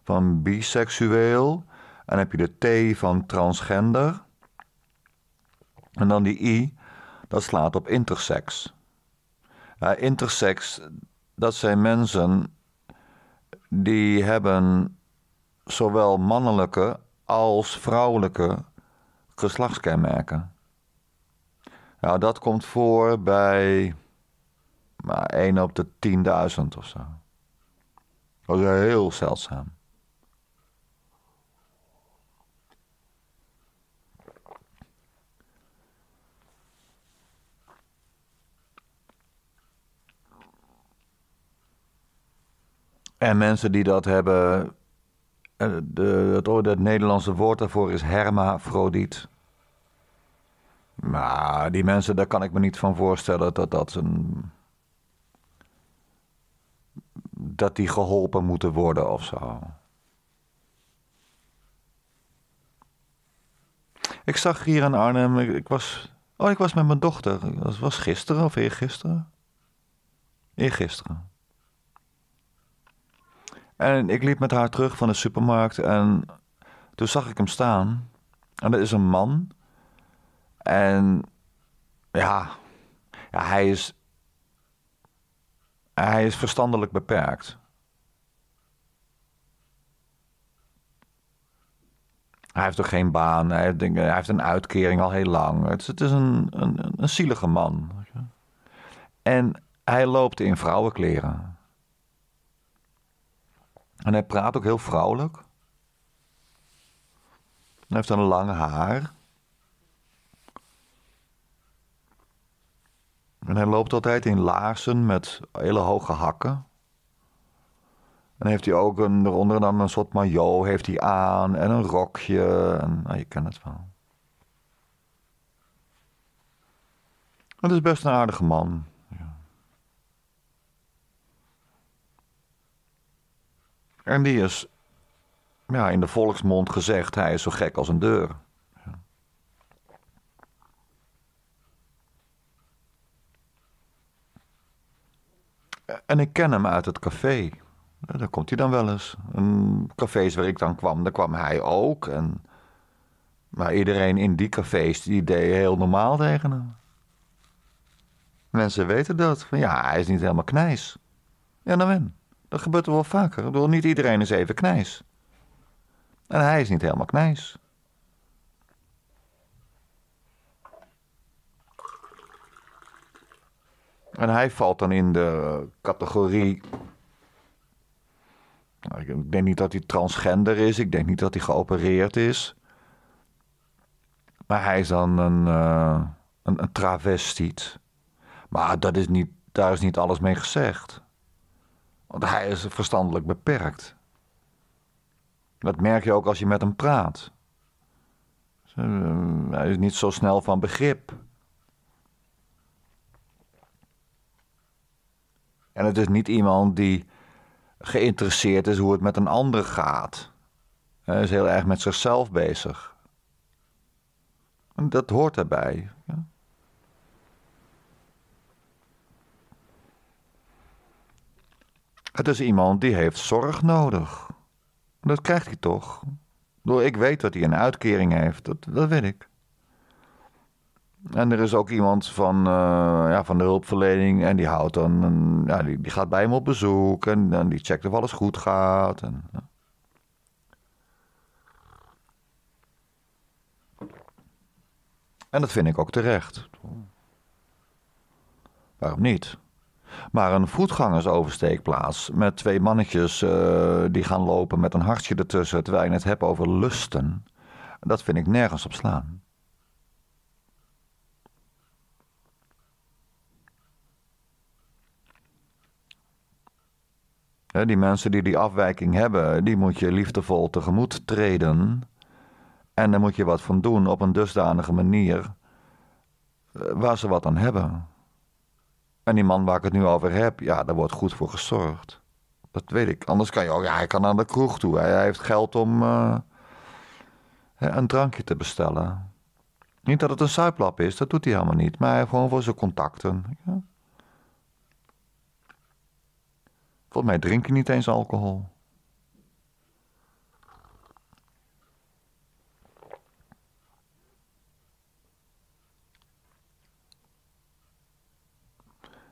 van biseksueel en heb je de T van transgender. En dan die i, dat slaat op intersex. Ja, intersex, dat zijn mensen die hebben zowel mannelijke als vrouwelijke geslachtskenmerken. Nou, dat komt voor bij maar nou, 1 op de 10.000 of zo. Dat is heel zeldzaam. En mensen die dat hebben, eh, de, het, het Nederlandse woord daarvoor is hermafrodiet. Maar die mensen, daar kan ik me niet van voorstellen dat dat een. dat die geholpen moeten worden of zo. Ik zag hier in Arnhem, ik, was. Oh, ik was met mijn dochter. Dat was gisteren of eergisteren? Eergisteren. En ik liep met haar terug van de supermarkt en toen zag ik hem staan. En dat is een man. En ja, hij is. Hij is verstandelijk beperkt. Hij heeft toch geen baan, hij heeft, hij heeft, een uitkering al heel lang. Het is, het is een, een, een zielige man. En hij loopt in vrouwenkleren. En hij praat ook heel vrouwelijk. Hij heeft dan een lange haar. En hij loopt altijd in laarzen met hele hoge hakken. En heeft hij ook een, eronder dan een soort maillot heeft hij aan en een rokje. En, nou, je kent het wel. Het is best een aardige man. En die is ja, in de volksmond gezegd: hij is zo gek als een deur. En ik ken hem uit het café. Daar komt hij dan wel eens. Een cafés waar ik dan kwam, daar kwam hij ook. En... Maar iedereen in die cafés die deed heel normaal tegen hem. Mensen weten dat. Van, ja, hij is niet helemaal knijs. Ja, dan nou wel. Dat gebeurt er wel vaker. Ik bedoel, niet iedereen is even knijs. En hij is niet helemaal knijs. En hij valt dan in de categorie. Nou, ik denk niet dat hij transgender is. Ik denk niet dat hij geopereerd is. Maar hij is dan een, uh, een, travestiet. Maar dat is niet, daar is niet alles mee gezegd. Want hij is verstandelijk beperkt. Dat merk je ook als je met hem praat. Eh, hij is niet zo snel van begrip. En het is niet iemand die geïnteresseerd is hoe het met een ander gaat. Hij is heel erg met zichzelf bezig. En dat hoort erbij. Ja. Het is iemand die heeft zorg nodig. Dat krijgt hij toch? Ik weet dat hij een uitkering heeft, dat, dat weet ik. En er is ook iemand van, eh, ja, van de hulpverlening en die houdt dan, een, ja, die, gaat bij hem op bezoek en, die checkt of alles goed gaat. En, ja. en dat vind ik ook terecht. Waarom niet? Maar een voetgangersoversteekplaats met twee mannetjes eh, die gaan lopen met een hartje ertussen terwijl je het hebt over lusten, dat vind ik nergens op slaan. die mensen die die afwijking hebben, die moet je liefdevol tegemoet treden. En daar moet je wat van doen op een dusdanige manier eh, waar ze wat aan hebben. En die man waar ik het nu over heb, ja, daar wordt goed voor gezorgd. Dat weet ik. Anders kan je ook, ja, hij kan naar de kroeg toe. Hij, hij heeft geld om eh, een drankje te bestellen. Niet dat het een suiplap is, dat doet hij helemaal niet. Maar gewoon voor zijn contacten. Ja. Volgens mij drink je niet eens alcohol.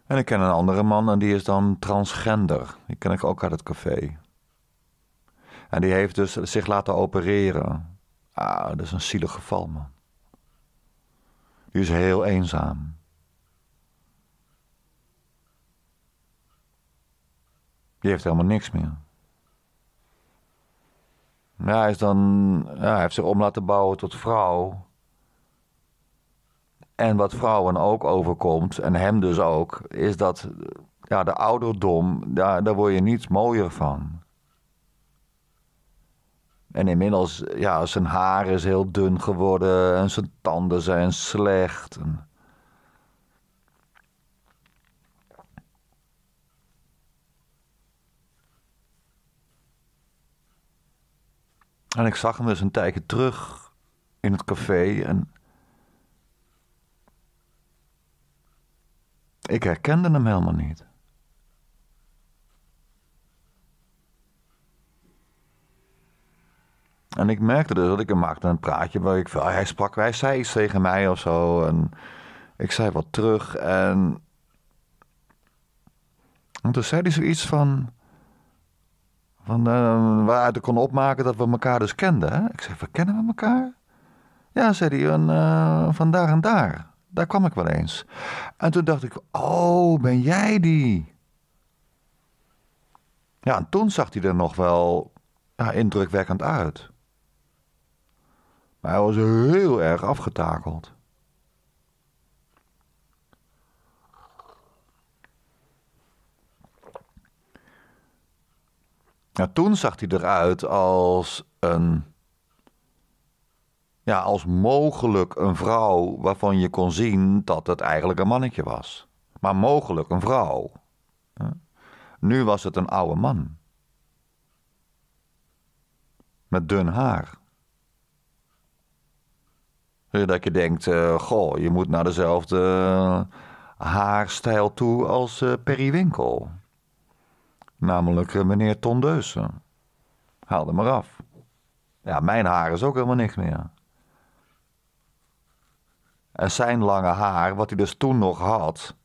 En ik ken een andere man en die is dan transgender. Die ken ik ook uit het café. En die heeft dus zich laten opereren. Ah, dat is een zielig geval, man. Die is heel eenzaam. Die heeft helemaal niks meer. Ja, hij, is dan, ja, hij heeft zich om laten bouwen tot vrouw. En wat vrouwen ook overkomt, en hem dus ook, is dat ja, de ouderdom, daar, daar word je niet mooier van. En inmiddels, ja, zijn haar is heel dun geworden en zijn tanden zijn slecht. En... en ik zag hem dus een tijdje terug in het café en Ik herkende hem helemaal niet. En ik merkte dus dat ik hem maakte een praatje waar ik hij sprak, hij zei iets tegen mij of zo. En ik zei wat terug. En, en toen zei hij zoiets van. van uh, waaruit ik kon opmaken dat we elkaar dus kenden. Hè? Ik zei: We kennen we elkaar? Ja, zei hij, eh, van daar en daar. Daar kwam ik wel eens. En toen dacht ik: Oh, ben jij die? Ja, en toen zag hij er nog wel ja, indrukwekkend uit. Maar hij was heel erg afgetakeld. Ja, toen zag hij eruit als een ja, als mogelijk een vrouw waarvan je kon zien dat het eigenlijk een mannetje was. Maar mogelijk een vrouw. Nu was het een oude man. Met dun haar. Dat je denkt, eh, goh, je moet naar dezelfde eh, haarstijl toe als uh, Winkel, Namelijk meneer Tondeuse. Haal hem maar af. Ja, mijn haar is ook helemaal niks meer en zijn lange haar, wat hij dus toen nog had.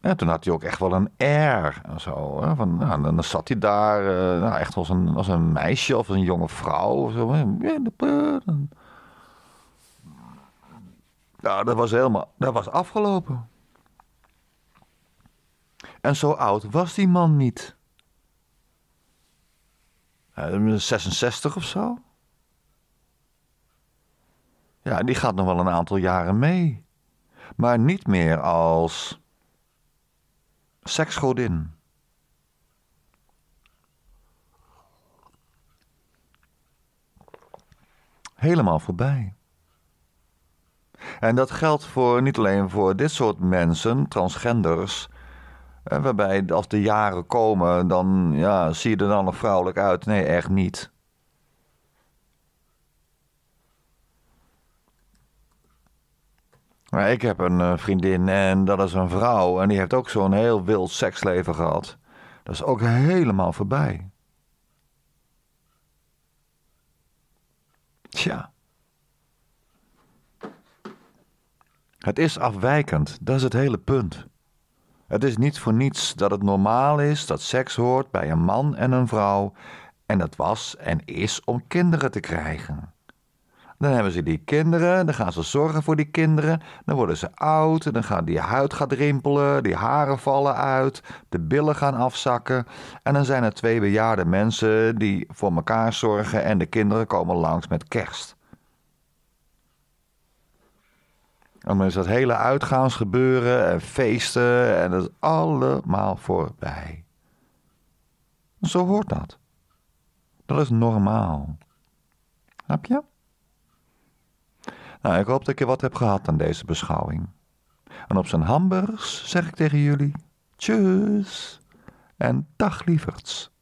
En toen had hij ook echt wel een air en zo. Hè? Van, nou, dan zat hij daar eh, nou, echt als een, als een meisje of als een jonge vrouw. Of zo. Nou, dat was helemaal, dat was afgelopen. En zo oud was die man niet. 66 of zo ja, die gaat nog wel een aantal jaren mee. Maar niet meer als seksgodin. Helemaal voorbij. En dat geldt voor, niet alleen voor dit soort mensen, transgenders. Waarbij als de jaren komen, dan ja, zie je er dan nog vrouwelijk uit. Nee, echt niet. Maar ik heb een eh, vriendin en dat is een vrouw. En die heeft ook zo'n heel wild seksleven gehad. Dat is ook helemaal voorbij. Tja. Het is afwijkend, dat is het hele punt. Het is niet voor niets dat het normaal is dat seks hoort bij een man en een vrouw. En dat was en is om kinderen te krijgen. Dan hebben ze die kinderen, dan gaan ze zorgen voor die kinderen. Dan worden ze oud, dan gaat die huid gaat rimpelen, die haren vallen uit, de billen gaan afzakken. En dan zijn er twee bejaarde mensen die voor elkaar zorgen en de kinderen komen langs met kerst. En dan is dat hele uitgaansgebeuren en feesten en dat is allemaal voorbij. Zo hoort dat. Dat is normaal. Snap je? Nou, ik hoop dat ik je wat heb gehad aan deze beschouwing. En op zijn hamburgers zeg ik tegen jullie: tjus en dag lieverds.